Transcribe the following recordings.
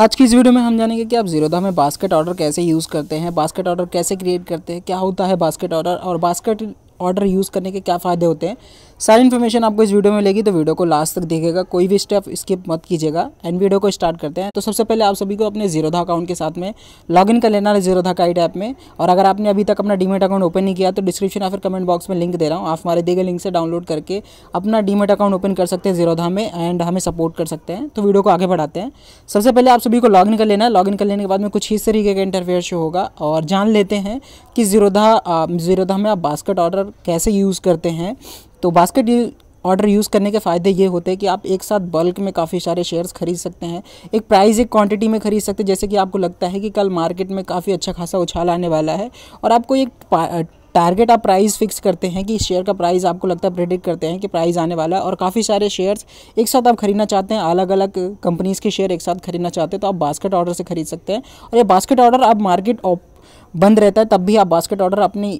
आज की इस वीडियो में हम जानेंगे कि आप जीरोधा में बास्केट ऑर्डर कैसे यूज़ करते हैं बास्केट ऑर्डर कैसे क्रिएट करते हैं क्या होता है बास्केट ऑर्डर और बास्केट ऑर्डर यूज़ करने के क्या फ़ायदे होते हैं सारी इन्फॉर्मेशन आपको इस वीडियो में मिलेगी तो वीडियो को लास्ट तक देखेगा कोई भी स्टेप स्किप मत कीजिएगा एंड वीडियो को स्टार्ट करते हैं तो सबसे पहले आप सभी को अपने जीरोधा अकाउंट के साथ में लॉगिन कर लेना है जीरोधा का आई ऐप में और अगर आपने अभी तक अपना डीमेट अकाउंट ओपन नहीं किया तो डिस्क्रिप्शन या फिर कमेंट बॉक्स में लिंक दे रहा हूँ आप हमारे दिए गए लिंक से डाउनलोड करके अपना डीमेट अकाउंट ओपन कर सकते हैं जीरोधा में एंड हमें सपोर्ट कर सकते हैं तो वीडियो को आगे बढ़ाते हैं सबसे पहले आप सभी को इन कर लेना है इन कर लेने के बाद में कुछ इस तरीके का इंटरफेयर शो होगा और जान लेते हैं कि जीरोधा जीरोधा में आप बास्केट ऑर्डर कैसे यूज़ करते हैं तो बास्केट डील ऑर्डर यूज़ करने के फ़ायदे ये होते हैं कि आप एक साथ बल्क में काफ़ी सारे शेयर्स खरीद सकते हैं एक प्राइस एक क्वांटिटी में खरीद सकते हैं जैसे कि आपको लगता है कि कल मार्केट में काफ़ी अच्छा खासा उछाल आने वाला है और आपको एक टारगेट आप प्राइस फिक्स करते हैं कि शेयर का प्राइस आपको लगता है प्रेडिक्ट करते हैं कि प्राइस आने वाला है और काफ़ी सारे शेयर्स एक साथ आप खरीदना चाहते हैं अलग अलग कंपनीज़ के शेयर एक साथ खरीदना चाहते हैं तो आप बास्केट ऑर्डर से खरीद सकते हैं और ये बास्केट ऑर्डर आप मार्केट बंद रहता है तब भी आप बास्केट ऑर्डर अपनी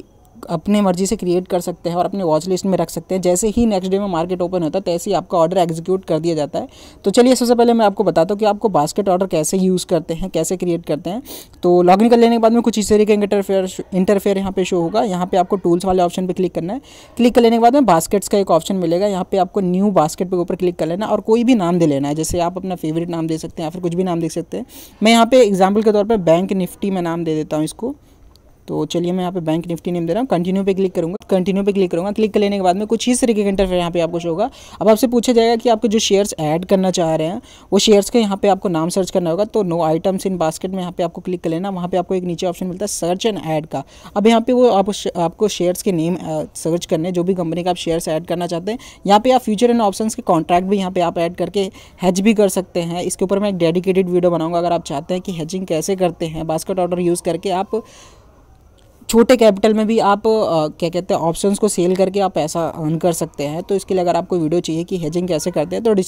अपने मर्जी से क्रिएट कर सकते हैं और अपने वॉच लिस्ट में रख सकते हैं जैसे ही नेक्स्ट डे में मार्केट ओपन होता है तैसे ही आपका ऑर्डर एग्जीक्यूट कर दिया जाता है तो चलिए सबसे पहले मैं आपको बताता हूँ कि आपको बास्केट ऑर्डर कैसे यूज़ करते हैं कैसे क्रिएट करते हैं तो लॉग इन कर लेने के बाद में कुछ इस तरीके का इंटरफेयर इंटरफेयर यहाँ पे शो होगा यहाँ पर आपको टूल्स वाले ऑप्शन पर क्लिक करना है क्लिक कर लेने के बाद में बास्केट्स का एक ऑप्शन मिलेगा यहाँ पे आपको न्यू बास्केट के ऊपर क्लिक कर लेना और कोई भी नाम दे लेना है जैसे आप अपना फेवरेट नाम दे सकते हैं या फिर कुछ भी नाम दे सकते हैं मैं यहाँ पे एग्जाम्पल के तौर पर बैंक निफ्टी में नाम दे देता हूँ इसको तो चलिए मैं यहाँ पे बैंक निफ्टी नेम दे रहा हूँ कंटिन्यू पे क्लिक करूँगा कंटिन्यू पे क्लिक करूँगा क्लिक करने के बाद में कुछ इस तरीके का इंटरफेयर यहाँ पे आपको शो होगा अब आपसे पूछा जाएगा कि आपके जो शेयर्स ऐड करना चाह रहे हैं वो शेयर्स का यहाँ पे आपको नाम सर्च करना होगा तो नो आइटम्स इन बास्केट में यहाँ पे आपको क्लिक कर लेना वहाँ पर आपको एक नीचे ऑप्शन मिलता है सर्च एंड ऐड का अब यहाँ पे वो आपको शेयर्स के नेम सर्च करने जो भी कंपनी का आप शेयर्स ऐड करना चाहते हैं यहाँ पर आप फ्यूचर एंड ऑप्शन के कॉन्ट्रैक्ट भी यहाँ पर आप ऐड करके हैज भी कर सकते हैं इसके ऊपर मैं एक डेडिकेटेड वीडियो बनाऊंगा अगर आप चाहते हैं कि हैजिंग कैसे करते हैं बास्केट ऑर्डर यूज़ करके आप छोटे कैपिटल में भी आप क्या कहते हैं ऑप्शंस को सेल करके आप पैसा अर्न कर सकते हैं तो इसके लिए अगर आपको वीडियो चाहिए कि हेजिंग कैसे करते हैं तो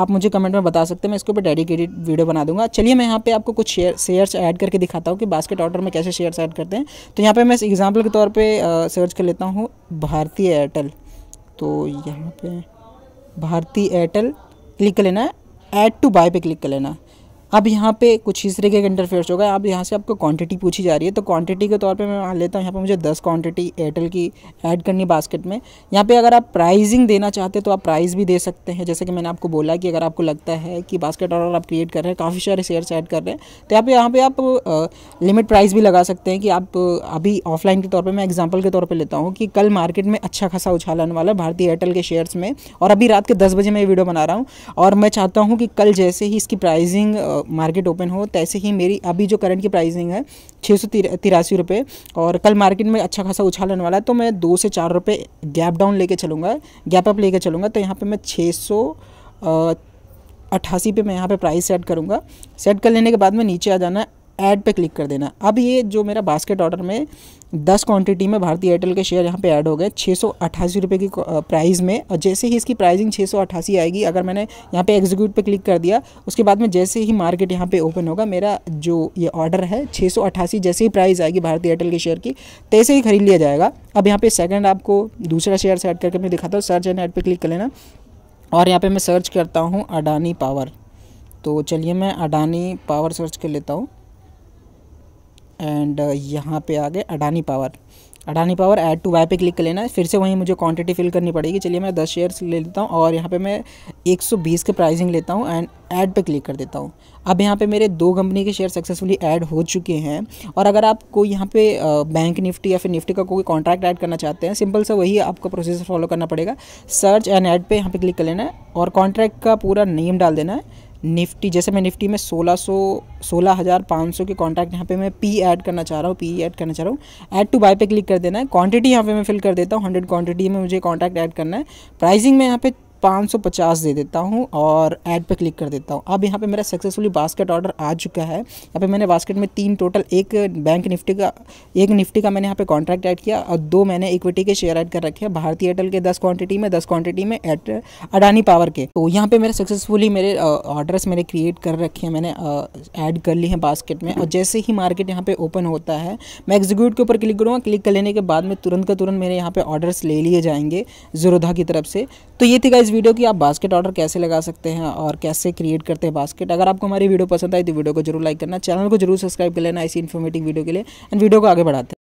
आप मुझे कमेंट में बता सकते हैं मैं इसके ऊपर डेडिकेटेड वीडियो बना दूंगा चलिए मैं यहाँ पे आपको कुछ शेयर शेयर्स ऐड करके दिखाता हूँ कि बास्केट ऑर्डर में कैसे शेयर्स ऐड करते हैं तो यहाँ पर मैं एग्जाम्पल के तौर पर सर्च कर लेता हूँ भारतीय एयरटेल तो यहाँ पर भारतीय एयरटेल क्लिक कर लेना है ऐड टू बाय पे क्लिक कर लेना है अब यहाँ पे कुछ इस तरीके का इंटरफेयर होगा अब यहाँ से आपको क्वांटिटी पूछी जा रही है तो क्वांटिटी के तौर पे मैं लेता हूँ यहाँ पे मुझे 10 क्वांटिटी एयरटेल की ऐड करनी है बास्केट में यहाँ पे अगर आप प्राइजिंग देना चाहते हैं तो आप प्राइस भी दे सकते हैं जैसे कि मैंने आपको बोला कि अगर आपको लगता है कि बास्केट ऑर्डर आप क्रिएट कर रहे हैं काफ़ी सारे शेयर्स ऐड कर रहे हैं तो यहाँ यहाँ पर आप लिमिट प्राइस भी लगा सकते हैं कि आप अभी ऑफलाइन के तौर पर मैं एग्जाम्पल के तौर पर लेता हूँ कि कल मार्केट में अच्छा खासा उछाल आने वाला भारतीय एयरटेल के शेयर्स में और अभी रात के दस बजे मैं ये वीडियो बना रहा हूँ और मैं चाहता हूँ कि कल जैसे ही इसकी प्राइजिंग मार्केट ओपन हो तैसे ही मेरी अभी जो करंट की प्राइसिंग है छः सौ तिरासी रुपये और कल मार्केट में अच्छा खासा उछाल वाला है तो मैं दो से चार रुपये गैप डाउन लेके चलूँगा गैप अप लेके चलूँगा तो यहाँ पे मैं छः सौ अट्ठासी पर मैं यहाँ पे प्राइस सेट करूँगा सेट कर लेने के बाद में नीचे आ जाना है ऐड पे क्लिक कर देना अब ये जो मेरा बास्केट ऑर्डर में दस क्वांटिटी में भारतीय एयरटेल के शेयर यहाँ पे ऐड हो गए छः सौ अट्ठासी रुपये की प्राइस में और जैसे ही इसकी प्राइसिंग छः सौ अट्ठासी आएगी अगर मैंने यहाँ पे एग्जीक्यूट पे क्लिक कर दिया उसके बाद में जैसे ही मार्केट यहाँ पे ओपन होगा मेरा जो ये ऑर्डर है छः सौ अट्ठासी जैसे ही प्राइस आएगी भारतीय एयरटेल के शेयर की तैसे ही खरीद लिया जाएगा अब यहाँ पर सेकेंड आपको दूसरा शेयर सेट करके मैं दिखाता हूँ सर्च एंड ऐड पर क्लिक कर लेना और यहाँ पर मैं सर्च करता हूँ अडानी पावर तो चलिए मैं अडानी पावर सर्च कर लेता हूँ एंड uh, यहाँ पे आ गए Adani power Adani power add to why पे क्लिक कर लेना है फिर से वहीं मुझे क्वांटिटी फिल करनी पड़ेगी चलिए मैं दस शेयर्स ले लेता हूँ और यहाँ पे मैं 120 के प्राइसिंग लेता हूँ एंड ऐड पे क्लिक कर देता हूँ अब यहाँ पे मेरे दो कंपनी के शेयर सक्सेसफुली ऐड हो चुके हैं और अगर आप कोई यहाँ पे बैंक uh, निफ्टी या फिर निफ्टी का कोई कॉन्ट्रैक्ट ऐड करना चाहते हैं सिंपल सा वही आपका प्रोसेसर फॉलो करना पड़ेगा सर्च एंड ऐड पे यहाँ पे क्लिक कर लेना है और कॉन्ट्रैक्ट का पूरा नेम डाल देना है निफ्टी जैसे मैं निफ्टी में सोलह सौ सोलह हज़ार पाँच सौ के कॉन्टैक्ट यहाँ पे मैं पी ऐड करना चाह रहा हूँ पी ऐड करना चाह रहा हूँ ऐड टू बाय पे क्लिक कर देना है क्वांटिटी यहाँ पे मैं फिल कर देता हूँ हंड्रेड क्वांटिटी में मुझे कॉन्टैक्ट ऐड करना है प्राइसिंग में यहाँ पे 550 दे देता हूँ और ऐड पे क्लिक कर देता हूँ अब यहाँ पे मेरा सक्सेसफुली बास्केट ऑर्डर आ चुका है यहाँ पे मैंने बास्केट में तीन टोटल एक बैंक निफ्टी का एक निफ्टी का मैंने यहाँ पे कॉन्ट्रैक्ट ऐड किया और दो मैंने इक्विटी के शेयर ऐड कर रखे हैं भारतीय एयरटेल के दस क्वान्टिटी में दस क्वान्टिटी में एट अडानी पावर के तो यहाँ पर मेरे सक्सेसफुली मेरे ऑर्डर्स मैंने क्रिएट कर रखे हैं मैंने ऐड कर ली हैं बास्केट में और जैसे ही मार्केट यहाँ पर ओपन होता है मैं एग्जीक्यूट के ऊपर क्लिक करूँगा क्लिक कर लेने के बाद में तुरंत का तुरंत मेरे यहाँ पर ऑर्डर्स ले लिए जाएंगे जरोधा की तरफ से तो ये थी इस वीडियो की आप बास्केट ऑर्डर कैसे लगा सकते हैं और कैसे क्रिएट करते हैं बास्केट अगर आपको हमारी वीडियो पसंद आई तो वीडियो को जरूर लाइक करना चैनल को जरूर सब्सक्राइब कर लेना ऐसी इन्फॉर्मेटिव वीडियो के लिए एंड वीडियो को आगे बढ़ाते हैं